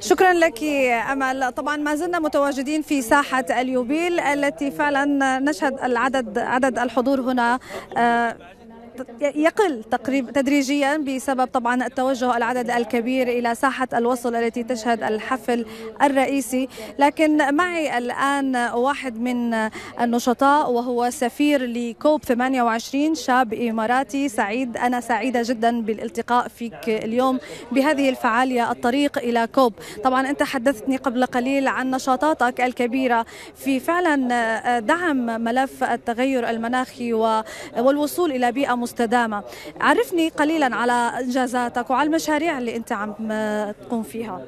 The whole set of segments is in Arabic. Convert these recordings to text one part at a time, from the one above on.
شكرا لك امل طبعا ما زلنا متواجدين في ساحه اليوبيل التي فعلا نشهد العدد عدد الحضور هنا آه، يقل تقريب تدريجيا بسبب طبعا التوجه العدد الكبير إلى ساحة الوصل التي تشهد الحفل الرئيسي لكن معي الآن واحد من النشطاء وهو سفير لكوب 28 شاب إماراتي سعيد أنا سعيدة جدا بالالتقاء فيك اليوم بهذه الفعالية الطريق إلى كوب طبعا أنت حدثتني قبل قليل عن نشاطاتك الكبيرة في فعلا دعم ملف التغير المناخي والوصول إلى بيئة مستدامة عرفني قليلا على إنجازاتك وعلى المشاريع اللي أنت عم تقوم فيها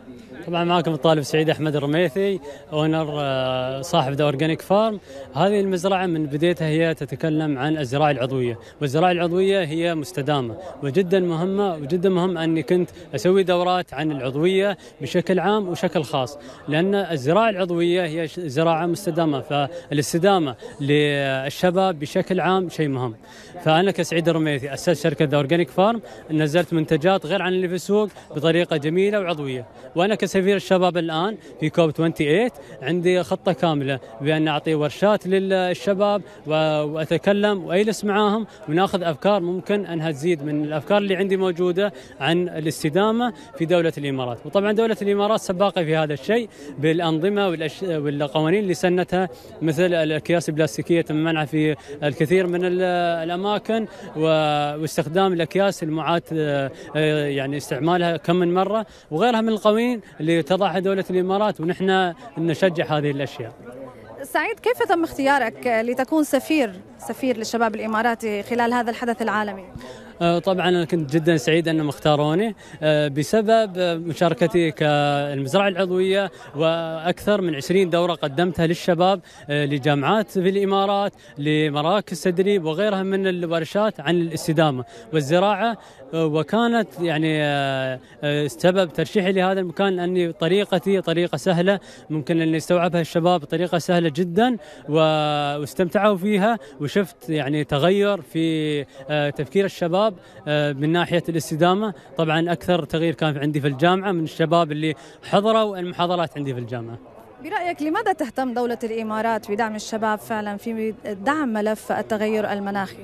طبعا معكم الطالب سعيد أحمد الرميثي أونر آه، صاحب ذا أورجانيك فارم هذه المزرعة من بدايتها هي تتكلم عن الزراعة العضوية والزراعة العضوية هي مستدامة وجدا مهمة وجدا مهم أني كنت أسوي دورات عن العضوية بشكل عام وشكل خاص لأن الزراعة العضوية هي زراعة مستدامة فالاستدامة للشباب بشكل عام شيء مهم فأنا كسعيد سعيد الرميثي اسست شركه ذا اورجانيك فارم نزلت منتجات غير عن اللي في السوق بطريقه جميله وعضويه وانا كسفير الشباب الان في كوب 28 عندي خطه كامله بان اعطي ورشات للشباب واتكلم واجلس معاهم وناخذ افكار ممكن انها تزيد من الافكار اللي عندي موجوده عن الاستدامه في دوله الامارات وطبعا دوله الامارات سباقه في هذا الشيء بالانظمه والأش... والقوانين اللي سنتها مثل الاكياس البلاستيكيه تم منعها في الكثير من الاماكن واستخدام الاكياس المعاد آه، آه، يعني استعمالها كم من مره وغيرها من القوانين اللي تضعها دوله الامارات ونحن نشجع هذه الاشياء. سعيد كيف تم اختيارك لتكون سفير سفير للشباب الاماراتي خلال هذا الحدث العالمي؟ آه، طبعا انا كنت جدا سعيد انهم اختاروني آه، بسبب مشاركتي كالمزرعه العضويه واكثر من 20 دوره قدمتها للشباب آه، لجامعات في الامارات لمراكز تدريب وغيرها من الورشات عن الاستدامه والزراعه وكانت يعني سبب ترشيحي لهذا المكان اني طريقتي طريقه سهله ممكن ان يستوعبها الشباب بطريقه سهله جدا واستمتعوا فيها وشفت يعني تغير في تفكير الشباب الشباب آه، من ناحيه الاستدامه طبعا اكثر تغيير كان عندي في الجامعه من الشباب اللي حضروا المحاضرات عندي في الجامعه برأيك لماذا تهتم دولة الإمارات بدعم الشباب فعلا في دعم ملف التغير المناخي؟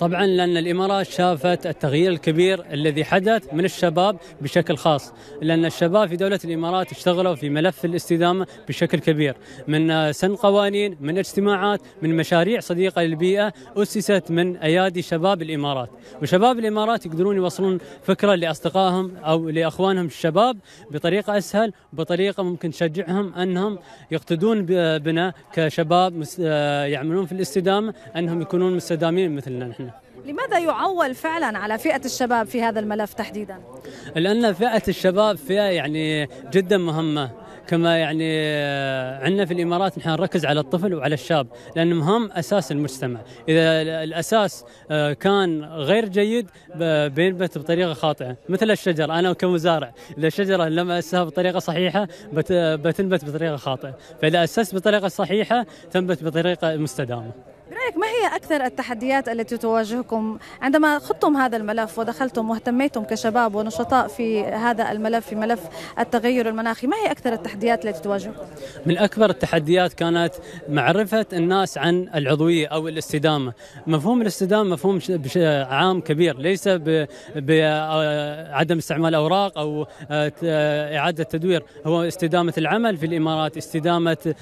طبعا لأن الإمارات شافت التغيير الكبير الذي حدث من الشباب بشكل خاص لأن الشباب في دولة الإمارات اشتغلوا في ملف الاستدامة بشكل كبير من سن قوانين من اجتماعات من مشاريع صديقة للبيئة أسست من أيادي شباب الإمارات وشباب الإمارات يقدرون يوصلون فكرة لأصدقائهم أو لأخوانهم الشباب بطريقة أسهل بطريقة ممكن تشجعهم أنهم يقتدون بنا كشباب آه، يعملون في الاستدامة أنهم يكونون مستدامين مثلنا نحن لماذا يعول فعلا على فئة الشباب في هذا الملف تحديدا؟ لأن فئة الشباب فئة يعني جدا مهمة كما يعني آه، عندنا في الامارات نحن نركز على الطفل وعلى الشاب لان مهم اساس المجتمع اذا الاساس آه، كان غير جيد بينبت بطريقه خاطئه مثل الشجر انا كمزارع اذا الشجره لم اسسها بطريقه صحيحه بتنبت بطريقه خاطئه فاذا اسست بطريقه صحيحه تنبت بطريقه مستدامه برأيك ما هي أكثر التحديات التي تواجهكم عندما خضتم هذا الملف ودخلتم واهتميتم كشباب ونشطاء في هذا الملف في ملف التغير المناخي ما هي أكثر التحديات التي تواجهكم؟ من أكبر التحديات كانت معرفة الناس عن العضوية أو الاستدامة مفهوم الاستدامة مفهوم عام كبير ليس بعدم استعمال أوراق أو آه، آه، إعادة تدوير هو استدامة العمل في الإمارات استدامة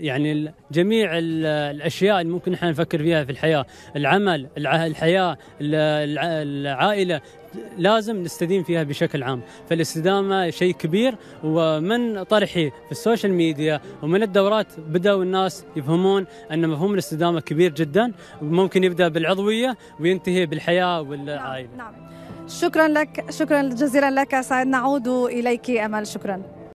يعني جميع الأشياء اللي ممكن احنا نفكر فيها في الحياه العمل الحياه العائله لازم نستدين فيها بشكل عام فالاستدامة شيء كبير ومن طرحي في السوشيال ميديا ومن الدورات بدأوا الناس يفهمون أن مفهوم الاستدامة كبير جدا ممكن يبدأ بالعضوية وينتهي بالحياة والعائلة نعم, نعم. شكرا لك شكرا جزيلا لك سعد نعود إليك أمل شكرا